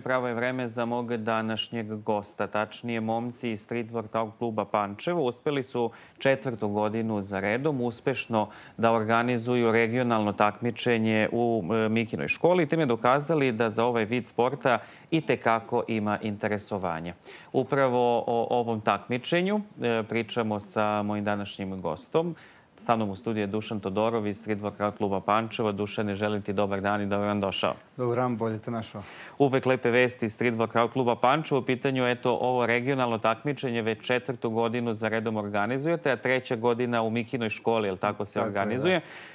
pravo je vreme za mog današnjeg gosta. Tačnije, momci iz Street Workout kluba Pančevo uspeli su četvrtu godinu za redom uspešno da organizuju regionalno takmičenje u e, Mikinoj školi i time dokazali da za ovaj vid sporta i tekako ima interesovanja. Upravo o ovom takmičenju e, pričamo sa mojim današnjim gostom, Sa mnom u studiju je Dušan Todorov iz Stridvorka kluba Pančeva. Dušane, želim ti dobar dan i dobro vam došao. Dobar dan, bolje te našao. Uvek lepe vesti iz Stridvorka kluba Pančeva. U pitanju je to ovo regionalno takmičenje već četvrtu godinu za redom organizujete, a treća godina u Mikinoj školi, jel tako se organizuje.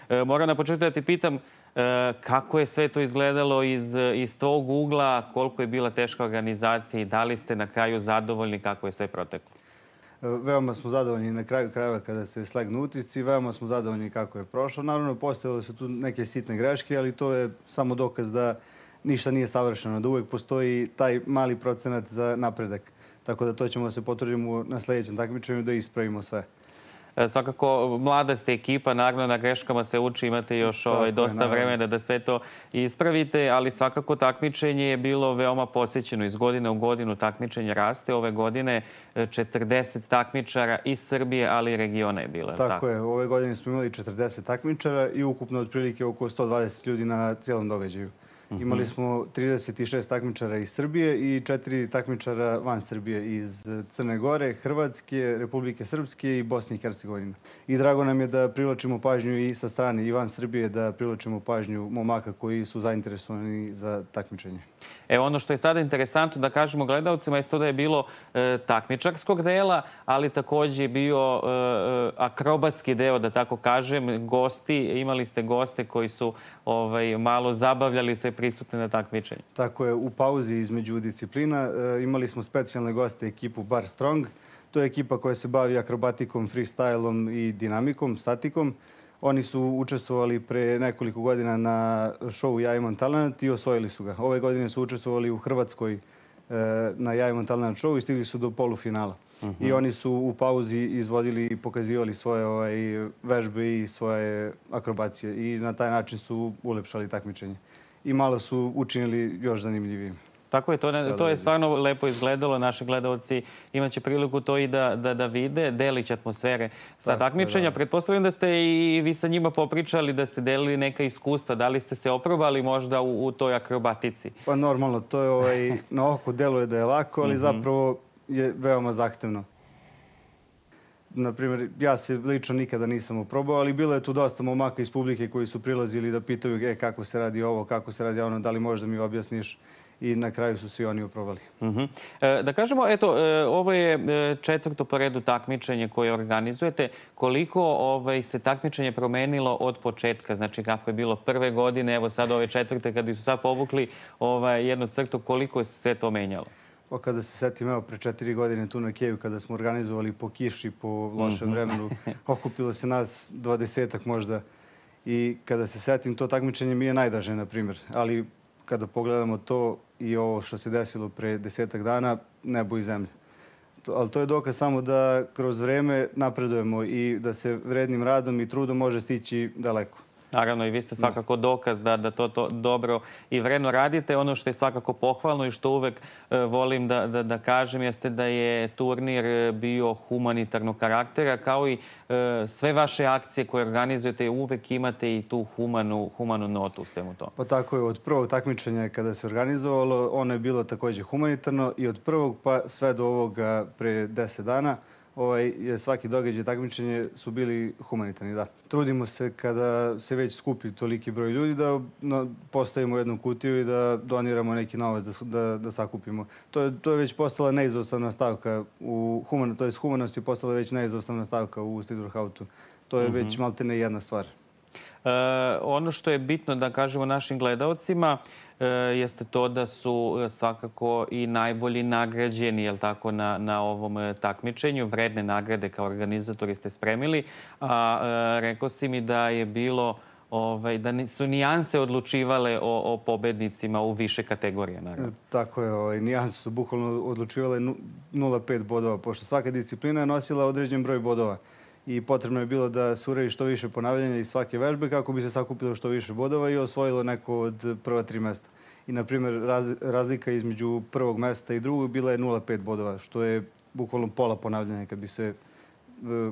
Je, da. Moram na početku da ti pitam, e, kako je sve to izgledalo iz, iz tvog ugla, koliko je bila teška organizacija i da li ste na kraju zadovoljni kako je sve proteklo? Veoma smo zadovoljni na kraju krajeva kada se slegnu utisci, veoma smo zadovoljni kako je prošlo. Naravno, postojale su tu neke sitne greške, ali to je samo dokaz da ništa nije savršeno, da uvek postoji taj mali procenat za napredak. Tako da to ćemo da se potrudimo na sledećem takmičenju da ispravimo sve. E, svakako, mlada ste ekipa, naravno na greškama se uči, imate još ovaj, dosta vremena da sve to ispravite, ali svakako takmičenje je bilo veoma posjećeno. Iz godine u godinu takmičenje raste. Ove godine 40 e, takmičara iz Srbije, ali i regiona je bila. Tako, tako je, ove godine smo imali 40 takmičara i ukupno otprilike oko 120 ljudi na cijelom događaju. Imali mhm. smo 36 takmičara iz Srbije i četiri takmičara van Srbije iz Crne Gore, Hrvatske, Republike Srpske i Bosne i Hercegovine. I drago nam je da privlačimo pažnju i sa strane i van Srbije, da privlačimo pažnju momaka koji su zainteresovani za takmičenje. Evo ono što je sada interesantno da kažemo gledalcima je to da je bilo e, takmičarskog dela, ali takođe je bio e, e, akrobatski deo, da tako kažem, gosti. Imali ste goste koji su ovaj, malo zabavljali se prisutne na takmičenju. Tako je, u pauzi između disciplina e, imali smo specijalne goste ekipu Bar Strong. To je ekipa koja se bavi akrobatikom, freestylom i dinamikom, statikom. Oni su učestvovali pre nekoliko godina na šovu Ja imam talent i osvojili su ga. Ove godine su učestvovali u Hrvatskoj e, na Ja imam talent šovu i stigli su do polufinala. I mhm. oni su u pauzi izvodili i pokazivali svoje ovaj, vežbe i svoje akrobacije. I na taj način su ulepšali takmičenje i malo su učinili još zanimljivijim. Tako je, to, ne, to je stvarno lepo izgledalo. Naši gledalci imaće priliku to i da, da, da vide, delić atmosfere sa Tako, da, da, takmičenja. Da. Pretpostavljam da ste i vi sa njima popričali, da ste delili neka iskustva. Da li ste se oprobali možda u, u toj akrobatici? Pa normalno, to je ovaj, na oko deluje da je lako, ali mhm. zapravo je veoma zahtevno na primjer, ja se lično nikada nisam probao, ali bilo je tu dosta momaka iz publike koji su prilazili da pitaju e, kako se radi ovo, kako se radi ono, da li možeš da mi objasniš i na kraju su svi oni uprobali. Uh mhm. -huh. e, da kažemo, eto, e, ovo je e, četvrto po redu takmičenje koje organizujete. Koliko ovaj, se takmičenje promenilo od početka? Znači, kako je bilo prve godine, evo sad ove četvrte, kad bi su sad povukli ovaj, jedno crtu, koliko se to menjalo? Pa kada se setim, evo, pre četiri godine tu na Keju, kada smo organizovali po kiši, po lošem mhm. vremenu, okupilo se nas dvadesetak možda. I kada se setim, to takmičenje mi je najdraže, na primjer. Ali kada pogledamo to i ovo što se desilo pre desetak dana, nebo i zemlja. To, ali to je dokaz samo da kroz vreme napredujemo i da se vrednim radom i trudom može stići daleko. Naravno i vi ste da. svakako dokaz da, da to, to dobro i vredno radite. Ono što je svakako pohvalno i što uvek e, volim da, da, da kažem jeste da je turnir e, bio humanitarnog karaktera kao i e, sve vaše akcije koje organizujete uvek imate i tu humanu, humanu notu u svemu tomu. Pa tako je, od prvog takmičenja kada se organizovalo, ono je bilo takođe humanitarno i od prvog pa sve do ovoga pre deset dana – ovaj, svaki događaj takmičenje su bili humanitarni, da. Trudimo se kada se već skupi toliki broj ljudi da postavimo jednu kutiju i da doniramo neki novac da, da, da sakupimo. To je, to je već postala neizostavna stavka u human, to je humanost je postala već neizostavna stavka u Stidurhautu. To je mm -hmm. već maltene jedna stvar. E, ono što je bitno da kažemo našim gledalcima, E, jeste to da su e, svakako i najbolji nagrađeni jel tako, na, na ovom e, takmičenju. Vredne nagrade kao organizatori ste spremili. A, rekao si mi da je bilo ovaj, da su nijanse odlučivale o, o pobednicima u više kategorija. Naravno. Tako je, ovaj, nijanse su bukvalno odlučivale 0,5 bodova, pošto svaka disciplina je nosila određen broj bodova. Uh, i potrebno je bilo da se uradi što više ponavljanja iz svake vežbe kako bi se sakupilo što više bodova i osvojilo neko od prva tri mesta. I, na primjer, razlika između prvog mesta i drugog bila je 0,5 bodova, što je bukvalno pola ponavljanja kad bi se e,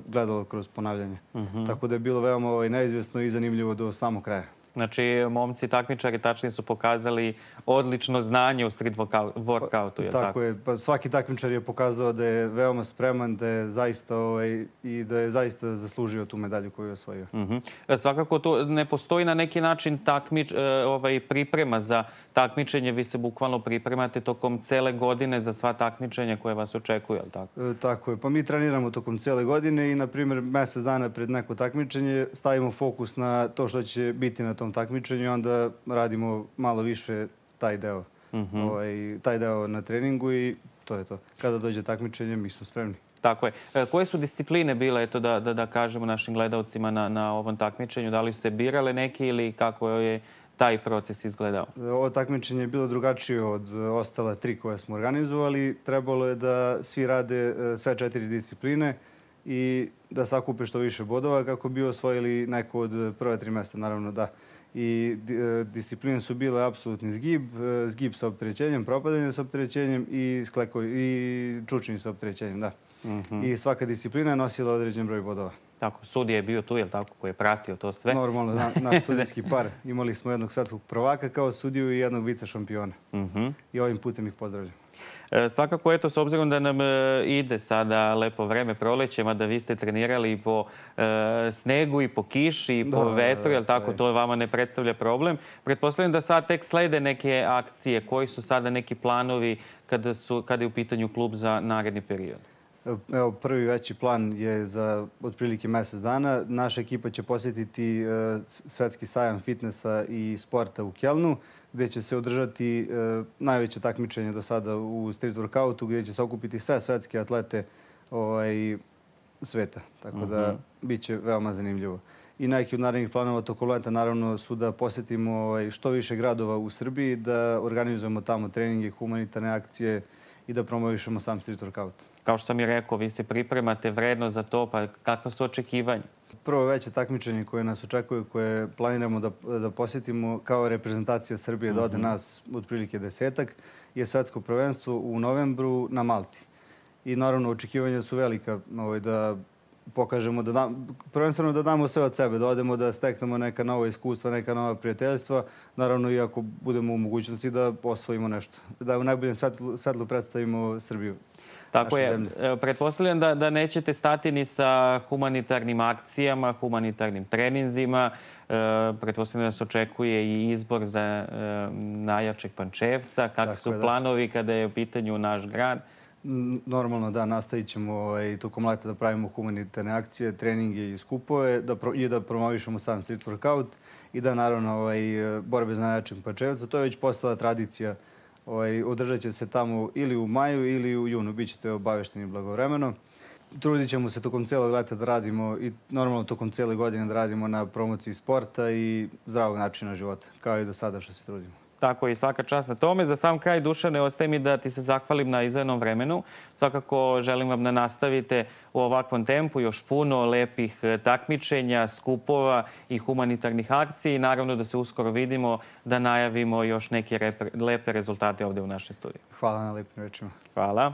gledalo kroz ponavljanje. Uh mhm. -huh. Tako da je bilo veoma ovaj, neizvjesno i zanimljivo do samog kraja. Znači, momci takmičari tačni su pokazali odlično znanje u street workoutu, je tako? Tako je. Pa svaki takmičar je pokazao da je veoma spreman, da je zaista ovaj, i da je zaista zaslužio tu medalju koju je osvojio. Uh mhm. -huh. E, svakako to ne postoji na neki način takmič, e, ovaj, priprema za takmičenje. Vi se bukvalno pripremate tokom cele godine za sva takmičenja koje vas očekuju, je tako? E, tako je. Pa mi treniramo tokom cele godine i, na primjer, mesec dana pred neko takmičenje stavimo fokus na to što će biti na tom tom takmičenju, onda radimo malo više taj deo, mm -hmm. ovaj, taj deo na treningu i to je to. Kada dođe takmičenje, mi smo spremni. Tako je. E, koje su discipline bile, eto da, da, da kažemo našim gledalcima na, na ovom takmičenju? Da li su se birale neke ili kako je taj proces izgledao? Ovo takmičenje je bilo drugačije od ostala tri koje smo organizovali. Trebalo je da svi rade e, sve četiri discipline i da sakupe što više bodova kako bi osvojili neko od prve tri mesta, naravno da. I e, discipline su bile apsolutni zgib, e, zgib sa opterećenjem, propadanje sa opterećenjem i, skleko, i čučenje sa opterećenjem, da. Mm -hmm. I svaka disciplina je nosila određen broj bodova. Tako, sudija je bio tu, je tako, koji je pratio to sve? Normalno, na, da, naš sudijski par. Imali smo jednog svetskog prvaka kao sudiju i jednog vice šampiona. Mm -hmm. I ovim putem ih pozdravljam. E, svakako, eto, s obzirom da nam e, ide sada lepo vreme prolećema, da vi ste trenirali i po e, snegu i po kiši i po da, vetru, jel tako, da. to vama ne predstavlja problem. Pretpostavljam da sad tek slede neke akcije. Koji su sada neki planovi kada, su, kada je u pitanju klub za naredni period? Evo, prvi veći plan je za otprilike mesec dana. Naša ekipa će posjetiti e, svetski sajam fitnessa i sporta u Kjelnu, gde će se održati e, najveće takmičenje do sada u street workoutu, gde će se okupiti sve svetske atlete ovaj, sveta. Tako da, uh mhm. bit će veoma zanimljivo. I neki od narednih planova tokom leta, naravno, su da posjetimo ovaj, što više gradova u Srbiji, da organizujemo tamo treninge, humanitarne akcije, i da promovišemo sam street workout. Kao što sam i rekao, vi se pripremate vredno za to, pa kakva su očekivanja? Prvo veće takmičenje koje nas očekuje, koje planiramo da, da posjetimo kao reprezentacija Srbije, mm -hmm. da mhm. nas otprilike desetak, je svetsko prvenstvo u novembru na Malti. I naravno, očekivanja su velika ovaj, da pokažemo, da dam, prvenstveno da damo sve od sebe, da odemo da steknemo neka nova iskustva, neka nova prijateljstva, naravno i ako budemo u mogućnosti da osvojimo nešto, da u najboljem svetlu, svetlu predstavimo Srbiju. Tako je. Pretpostavljam da, da nećete stati ni sa humanitarnim akcijama, humanitarnim treninzima. E, pretpostavljam da se očekuje i izbor za e, najjačeg Pančevca. Kakvi su da. planovi kada je u pitanju naš grad? Normalno da, nastavit ćemo ovaj, tokom leta da pravimo humanitarne akcije, treninge i skupove da pro, i da promovišemo sam street workout i da naravno ovaj, borbe za najjačim pačevca. To je već postala tradicija. Ovaj, održat će se tamo ili u maju ili u junu, Bićete obavešteni blagovremeno. Trudit ćemo se tokom celog leta da radimo i normalno tokom cele godine da radimo na promociji sporta i zdravog načina života, kao i do sada što se trudimo. Tako i svaka čast na tome. Za sam kraj, Dušane, ostaje mi da ti se zahvalim na izvenom vremenu. Svakako želim vam da nastavite u ovakvom tempu još puno lepih e, takmičenja, skupova i humanitarnih akcija i Naravno da se uskoro vidimo da najavimo još neke lepe rezultate ovde u našoj studiji. Hvala na lepim rečima. Hvala.